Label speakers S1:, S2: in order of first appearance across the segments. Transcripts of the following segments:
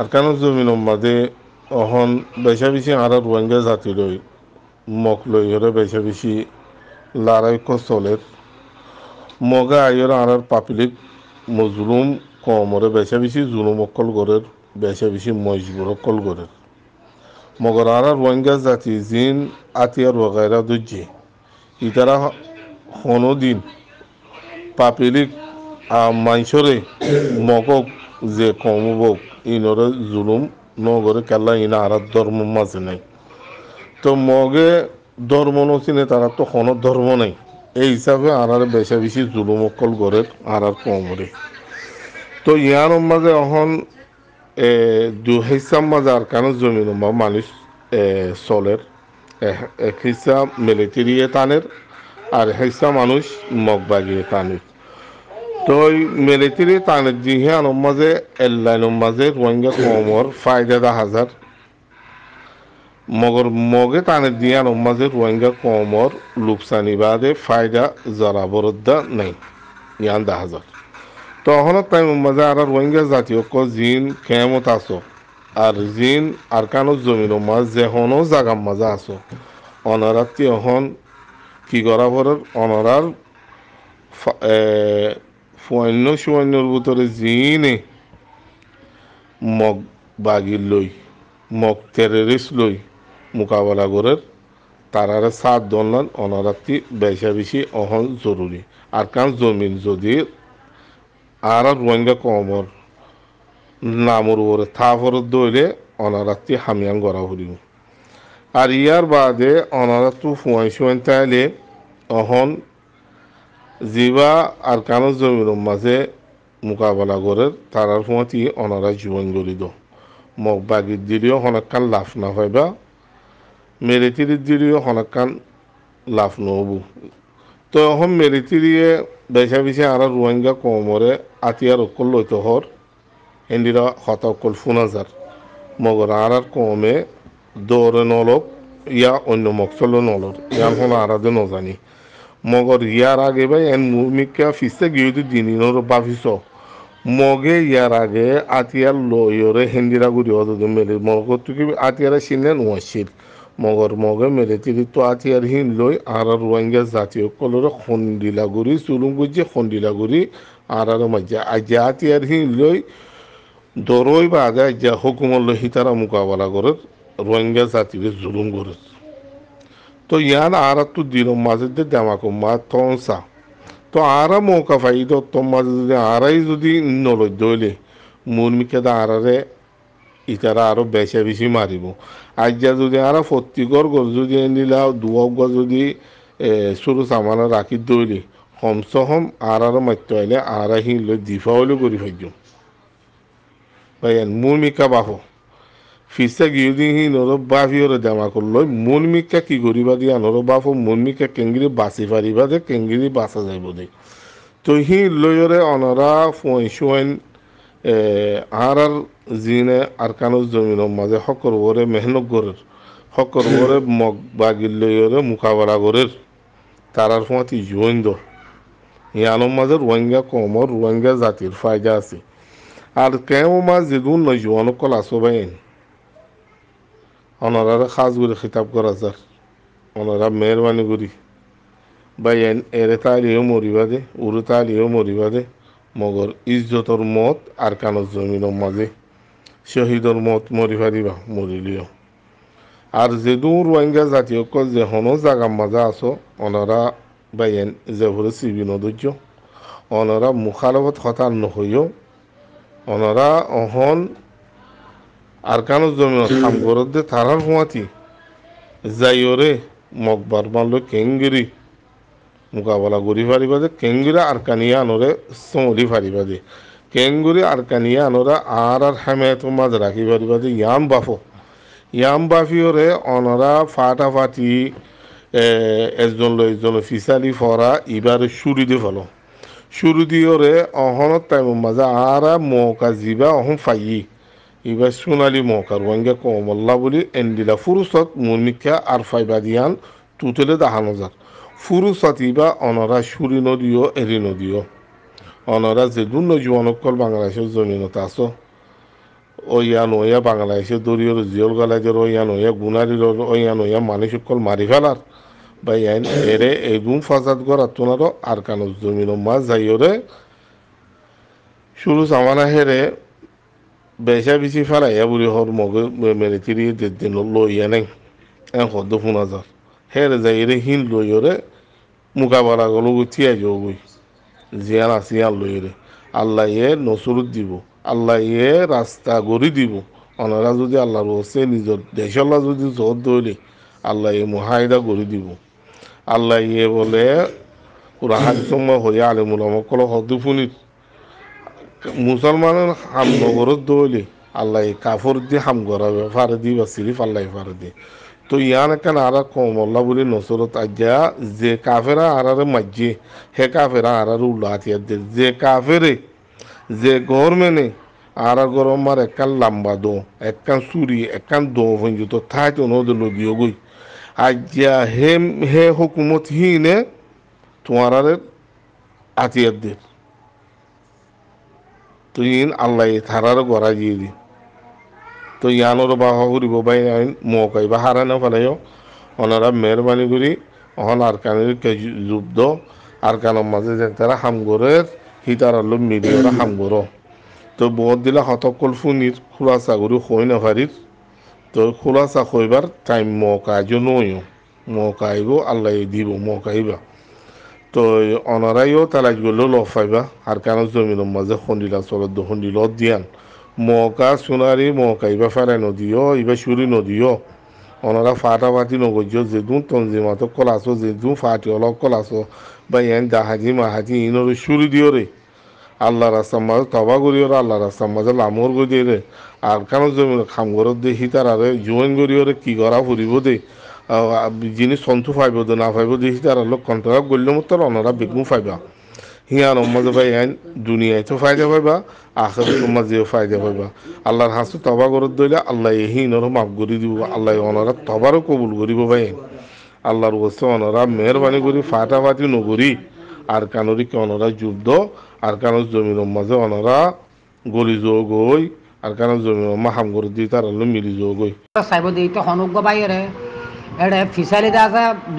S1: আর কেন জমিন মাদে অহন বেশা বেশি আরত রোহিঙ্গা জাতি রই মগ লই হলে বেশা বেশি লারাইক্য চলের মগা আইয়ের আরার পাপিলিক মজলুম কমরে বেশা বেশি জুলুম অকল গড়ের বেশা বেশি মজবুর অকল গড়ের মগর আরার রোহিঙ্গা জাতি জিন আতিয়ার বগাইরা দুজি ইতারা হনো দিন পাপিলিক মাংসরে মগক যে কমবক ইনরে জুলুম নগরে কেলা ইনা আর ধর্ম মাঝে নাই তো মগে ধর্ম নচিনে তারা তো কোনো ধর্ম নেই এই হিসাবে আর বেশা বেশি জুলুম অকল গড়ে আর আর কমরে তো ইয়ার মাঝে অহন দুই হিসাব মাঝে আর কারণ জমিন মানুষ চলের এক হিসাব মিলিটারিয়ে টানের আর হিসাব মানুষ মগ বাগিয়ে টানের তই মেলেতিৰি তানে যিহে আনম মাজে এল্লাইনম মাজে ৰোহিংগা কমৰ ফাইদা দা হাজাৰ মগৰ মগে তানে দিয়ে আনম মাজে ৰোহিংগা কমৰ লোকচানি বাদে ফাইদা জৰাবৰদ্দা নাই ইয়ান দা হাজাৰ তখন তাই মাজে আৰু ৰোহিংগা জাতীয় ক জিন কেমত আছ আৰু জিন আৰু কানো জমিনৰ মাজ জেহনো জাগাম মাজা আছ অনাৰাত্ৰী অহন কি কৰা অনৰাৰ ফন্য সুবর্ণর ভিতরে জিনে মগ বাগির লই মগ টেররিস্ট লই মোকাবেলা করে তারারে সাত দলান অনারাত্রি বেশা বেশি অহন জরুরি আর কান জমিন যদি আর রোহিঙ্গা কমর নামর উপরে থাফর দইলে অনারাত্রি হামিয়াং গড়া হরিব আর ইয়ার বাদে অনারাতু ফুয়াই সুয়ান তাইলে অহন জীৱা আৰু কানো জমিৰ মাজে মোকাবিলা কৰে তাৰ আৰু সিহঁতি অনৰা জীৱন গঢ়ি দিওঁ মোক বাগিত দিলেও সনেকান লাভ নহয় বা মেৰেটিৰিত দিলেও সনেকান লাভ নহ'ব তো অসম মেৰেটিৰিয়ে বেচা বেচি আৰু ৰোহিংগা কমৰে আতিয়াৰ অকল লৈ তহৰ হিন্দীৰা হত অকল ফোন হাজাৰ মগৰ আৰু কমে দৌৰে নলক ইয়াৰ অন্য মকচলৈ নলওক ইয়াৰ শুনা আৰাধে নজানি মগর ইয়ার আগে ভাই এন মুমিকা ফিসে গিয়ে দিনিনোর বাফিস মগে ইয়ার আগে আতিয়ার লয়রে হেন্দিরা গুড়ি অত মেলে মগর তুকি আতিয়ারা সিনে নোয়াশিল মগর মগে মেলে তিলি তো আতিয়ার হিন লই আর আর রোহিঙ্গা জাতীয় কলরে খন্ডিলাগুড়ি চুলুম গুজি খন্ডিলাগুড়ি আর আর মাজ্জা আজ্জা আতিয়ার হিন লই দরই বা আগে আজ্জা হুকুমর লই হিতারা মোকাবেলা করে রোহিঙ্গা জাতিকে জুলুম করে तो यार आरत तो दिलो मस्जिद देमा को मा তো सा तो आरा मौका फायदो तो मस्जिद आरा ही যদি নলই দইলে মুরমিকে দা আরারে ইতারা আরো বেশি বেশি মারিব আজ্ঞা যদি আরা ফতিগর গল যদি নিলা দুয়গ যদি সুরু সামানা রাখি দইলে কমসে কম আর আরো মাত্র আইলে আরা হিল দিফা হইলে করি ফাইজুম ভাই মুরমিকা বাহো ফিসা গিয়েদিহি নরব বাফিওরে জামা করলো মনমিকা কি করিবা দিয়া নরব বাফ মনমিকা কেঙ্গিরি বাঁচি পারিবা দে কেঙ্গিরি বাঁচা যাইব দে তো হি লয়রে অনরা ফুঁই শুয়েন আর আর জিনে আর কানুজ জমিন মাঝে হকর ওরে মেহনত গরের হকর ওরে মগ বাগির লয়রে মুকাবেলা গরের আর ফুঁয়াতি জুয়েন দর ইয়ানো মাঝে রোহিঙ্গা কমর রোহিঙ্গা জাতির ফায়দা আছে আর কেউ মাছ যেদুন নয় জুয়ানকল আসবাইন অনৰাৰ সাজ খিতাপ খিতাব কৰা যাৰ অনাৰা মেহৰবানি কৰি ভাই এৰে তালিও মৰিবা দে উৰে তালিও মৰিবা দে মগৰ ইজ্জতৰ মত আৰ কানত জমিন মাঝে শ্বহীদৰ মত মৰিবা দিবা মৰিলিও আৰু যে দূর রোহিঙ্গা জাতীয় ক যে হনো জাগার মাঝে আসো অনারা ভাই এন যে ভরে চিবি নদৈর্য অনারা মুখালবত হতার নহইও অনারা অহন arkanus domino xam gorode tarar huati zayore mokbar malo kengiri মোকাবেলা করি পারিবাদে কেঙ্গুরি কানিয়া আনোরে সমলি পারিবাদে কেঙ্গুরি কানিয়া আনোরা আর আর হেমে তোমাজ রাখি পারিবাদে ইয়াম বাফো ইয়াম ওরে অনরা ফাটি এজন লো একজন ফিসালি ফরা ইবার সুরি দিয়ে ফলো দিয়ে ওরে অহনত টাইম মাঝে আর মৌকা জিবা অহম ফাইয়ি iba sunali mokar wange ko molla buli endila furusat munika arfai badiyan tutele dahanozar furusat iba onora shurino diyo erino diyo onora zedunno juwanokol bangladeshe zomino taso oyan oya বাংলাদেশে দলীয় জিয়ল গালাজের one ওয়া গুনারির one ওয়া মানুষ সকল মারি ফেলার বা ইয়ান এরে এগুম ফাসাদ করা তোনারও আর কানুজ জমিন মাছ যাইও রে শুরু সামানা হেরে bɛnsa bi si fara ya buri hor mogo mene tiri de de lo yenen en ko do funa zar her zaire hin lo yore mukabara go lo tiya jogo ziyara siya lo yore allah ye nosuru দিব আল্লাহ ইয়ে রাস্তা গড়ি দিব অনারা যদি আল্লাহর ওসে নিজের দেশল্লা যদি জোর দৌড়ে আল্লাহ ইয়ে মুহাইদা গড়ি দিব আল্লাহ ইয়ে বলে রাহাজ সময় হয়ে আলিমুল আমকল হদুফুনির মুসলমানের হাম নগর দৌলি আল্লাহ কাফর দিয়ে হাম গড়াবে ফারে দি বা সিরিফ আল্লাহ ফারে দি তো ইয়ান এখানে আর কমল্লা বলে নসরত আজ্ঞা যে কাফেরা আরারে মাজ্জে হে কাফেরা আরার উল্লা দে যে কাফেরে যে গর মেনে আর গরম আর একখান লাম্বা দো একখান সুরি একখান দো তো থাই তনদ লগিও গই আজ্ঞা হে হে হুকুমত হিনে তোমার আতিয়ার দে তুইন আল্লাহ থারার গড়া জিরি তো ইয়ানোর বাহ ঘুরিব বাই আইন মৌকাই বা হারা না ওনারা মেহরবানি করি অহন আর কানের যুব্ধ আর কানের মাঝে যে তারা হামগরের হিতার আলো মিলি ওরা হামগর তো বহুত দিলা হতকল ফুনির খোলাসা করি হই না ফারির তো খোলাসা হইবার টাইম মৌকা জন্যও মৌকা আইব আল্লাহ দিব মৌকা আইবা তো অনারাইও তারা গেলো লফ পাইবা আর কেন জমিনের মাঝে খন্ডিলা চলত দখন্ডি লত দিয়ান মহকা সোনারি মহকা ইবা ফারাই নদীও ইবা সুরি নদীও অনারা ফাটা ফাটি নগজ্য যেদুন তঞ্জিমাত কল আসো যেদুন ফাটি অলপ কল বা এন দাহাজি মাহাজি ইনরে সুরি দিও রে আল্লাহ রাস্তার মাঝে তবা করিও আল্লাহ রাস্তার মাঝে লামর গজিয়ে রে আর কেন জমির খামগরত দিয়ে হিতার আরে জোয়েন করিও রে কি করা ফুরিব দে জিনিস সন্তু ফাইব না ফাইব দিয়েছি তারা লোক কন্ট্রাক্ট করলে মতো অনরা বেগুন ফাইবা হিয়ার মজা ভাই আইন দুনিয়ায় তো ফায়দা পাইবা আখের তোমার যে ফায়দা পাইবা আল্লাহর হাসু তবা করে দইলে আল্লাহ হিনর মাফ করে দিব আল্লাহ অনরা তবারও কবুল করিব ভাই আল্লাহর ওসে অনরা মেহরবানি করি ফাটাফাটি নগরি আর কানরিকে অনরা যুদ্ধ আর কানোর জমির মাঝে অনরা গলি যোগ হই আর কানোর জমির মা হাম করে দিই তার আল্লাহ মিলি যোগ হই
S2: সাইব দিই তো হনুজ্ঞ বাইরে एडे ಎಡೆ ಫಿಸಲಿದಾಗ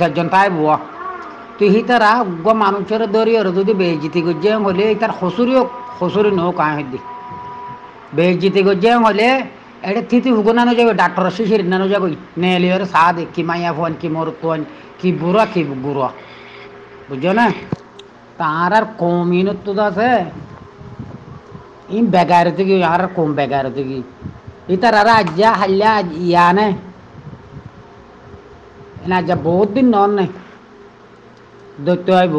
S2: ಸಜ್ಜಂತಾಯ್ बुआ तो ही तरह गो मानुचर दौरी और तो बेजिती गज्जे होले इतर खसुरियो खसुरी नो कहाँ है दी बेजिती गज्जे होले एडे तिथि हुगुना न जावे डाक्टर शिशिर न नो जावे इतने ले और साथ की माया फोन की मोर कोन की बुरा की गुरुआ बुझो ना तारा कोमीन तो दास है इन बेगारती की यार कोम बेगारती की इतर राज्य हल्ला याने না যা বহুত দিন নন নাই দৈত্য আইব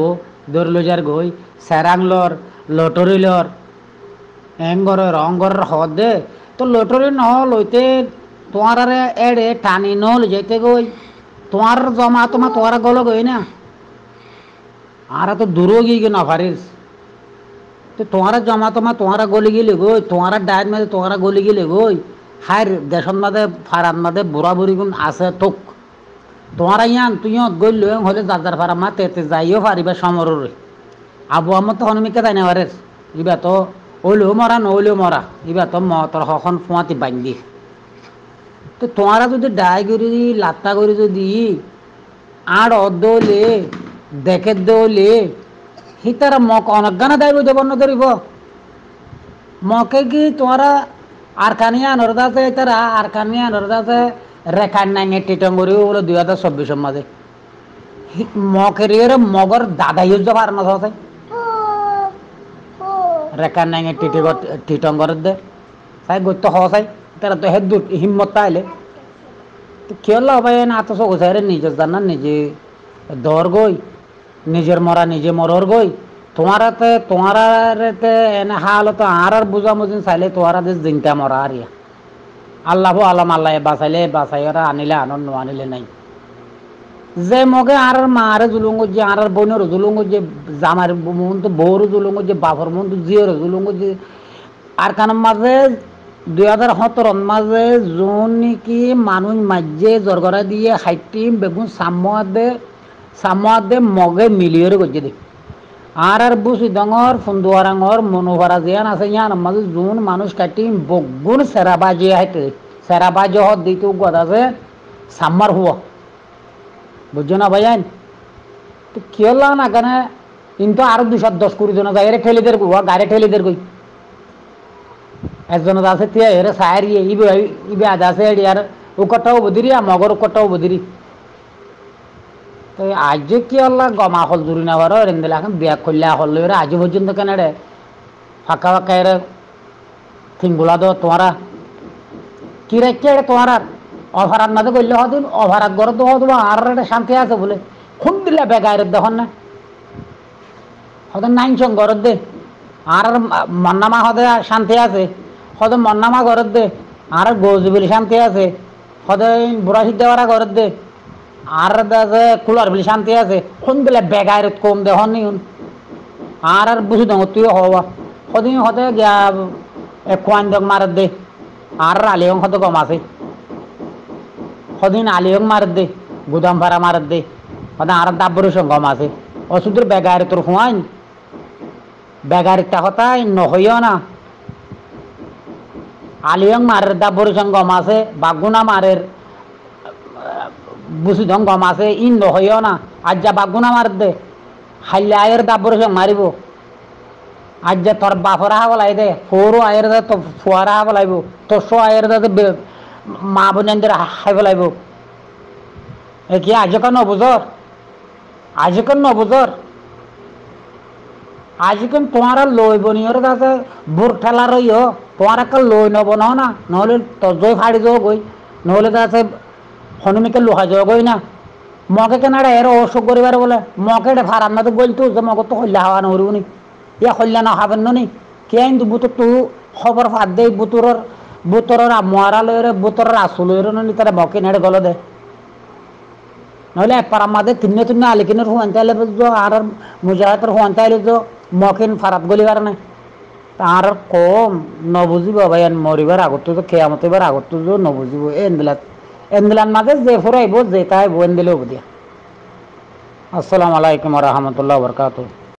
S2: দৌড়লোজার গই স্যারাংলর লটরিলর এঙ্গর রঙ্গর হদ দে তো লটরি নহল ওইতে তোমার এড়ে টানি নহল যেতে গই তোমার জমা তোমার তোমার গল গই না আর তো দূরও গিয়ে গিয়ে না ফারিস তো তোমার জমা তোমার তোমার গলি গেলে গই তোমার ডায়ের মাঝে তোমার গলি গেলে গই হায় দেশন মাঝে ফারান মাঝে বুড়া বুড়ি গুণ আছে তোক তোমার ইয়ান তুই গই লয়ং হলে যার পারা মা তেতে যাইও পারিবা সমরের আবু আমার তো হনুমিকে তাই নেওয়ারে ইবা তো ওলেও মরা নলেও মরা ইবা তো মতর হখন ফুঁয়াতি বান্ধি তো তোমারা যদি ডাই করে লাত্তা করে যদি আর অদলে দেখে দলে সি তার মক অনজ্ঞানে দায় বই যাব ধরিব মকে কি তোমারা আরকানিয়া নরদাসে তারা আরকানিয়া নরদাসে রেখার নাঙে টিটঙ্গরি বলে দুই হাজার চব্বিশ মাঝে মকেরিয়ার মগর দাদা ইউজ পার না সাথে রেখার নাঙে টিটি টিটঙ্গর দে সাই গত্য হ সাই তারা তো হে দুট হিম্মত তাইলে কেউ ভাই না তো সব সাইরে নিজের জানা নিজে দর গই নিজের মরা নিজে মরর গই তোমারাতে তোমারাতে এনে হালত আর বুঝামুঝিন চাইলে তোমারা জিনটা মরা আরিয়া আল্লাহ আলম আল্লাহ বাঁচাইলে বাঁচাই ওরা আনিলে আনন্দ আনিলে নাই যে মগে আর মারে জুলুং যে আর বোনের জুলুং যে জামার মন তো বৌর জুলুং যে বাপর মন তো জিয়র জুলুং যে আর কান মাঝে দুই হাজার সতেরোর মাঝে যোন নেকি মানুষ মাঝে জরগরা দিয়ে হাইটিম বেগুন সামুয়া দে দে মগে মিলিয়ে গজ্জে দেখি আর আরার বুসি দঙ্গর ফুন্দুয়ারাঙ্গর মনোভারাজিয়ান আছে ইয়ান মাঝে জুন মানুষ কাটি বগুন সেরাবাজি হাইতে সেরাবাজ হত দিতে গদ আছে সাম্মার হুয়া বুঝছো না ভাইয়ান তো কেউ না কেন কিন্তু আরো দুশো দশ কুড়ি জন যায় এরে ঠেলিদের হুয়া গাড়ি ঠেলিদের গই একজন আছে তিয়া এরে সাহারি ইবে ইবে আদা আছে আর ও কটাও বদিরি আর মগর কটাও বদিরি তো আজ কি হল গমা হল দূরি এর দিলে এখন বিয়া খোলা হল আজ পর্যন্ত কেন রে ফাঁকা ফাঁকা এর থিঙ্গুলা দো তোমারা কি রেখে এটা তোমারা অভারাত মাঝে করলে দিন অভারাত গড়ে তো হতো আর এটা শান্তি আছে বলে খুন দিলে বেগায়ের দেখুন না নাইন সঙ্গ গড়ের দে আর মন্নামা হতে শান্তি আছে হয়তো মন্নামা গড়ের দে আর গৌজবিল শান্তি আছে হতে বুড়া সিদ্ধ করা গড়ের দে আর কুলার বলি শান্তি আছে বেলা বেগায় রোদ কম দে হন আর আর বুঝি দং তুই হওয়া সদিন সদে গিয়া একুয়ান দক মার দে আর আলি আলিয়ং সদ কম আছে সদিন আলি আলিয়ং মার দে গুদাম ভাড়া মার দে সদা আর দাবরু কম আছে অসুদুর বেগায় তোর হুয়াইন বেগার তা কথাই নহইও না আলিয়ং মারের দাবর সঙ্গ কম আছে বাগুনা মারের বুসুধঙ্গ মাসে ইন্দ হইও না আজ্জা বাগুনা মার দে হাইলে আয়ের দাবর সে মারিব আজ্জা তোর বাপরা বলাই দে ফোরও আয়ের দা তো ফুয়ারা বলাইব তোসো আয়ের দা মা বোনদের হাই বলাইব এ কি আজকে নবুজর আজকে নবুজর আজিকান তোমারা লই বনিয়র কাছে বুর ঠেলা রইও তোমার একটা লই নব না নহলে তজই ফাড়ি যাও গই নহলে কাছে হনুমিকে লোহা যোগই না মকে কেনাড়া এর অসুখ করিবার বলে মকে এটা ভার আন্দাতে বলতো যে মকে তো হল্যা হওয়া নহরব নি ইয়া হল্যা না হবেন নি কে কিন্তু বুতো তু খবর ফাঁদ দেই বুতুরর বুতরর মোয়ারা রে বুতরর আসু রে নি তারা মকে নেড়ে গল দে নহলে এপার আমাদের তিনে তিনে আলিকিনের হুয়ান তাইলে আর মুজাহাতের হুয়ান তাইলে যো মকিন ফারাত গলিবার নাই তার কম নবুজিব ভাই মরিবার আগত যে খেয়ামতিবার আগতো যে নবুজিব এনবিলাক এন্দিলার মাঝে যে ফুরাইব যে তাই বো এন্দিলেও দিয়া আসসালামু আলাইকুম রহমতুল্লাহ বরকাতুহ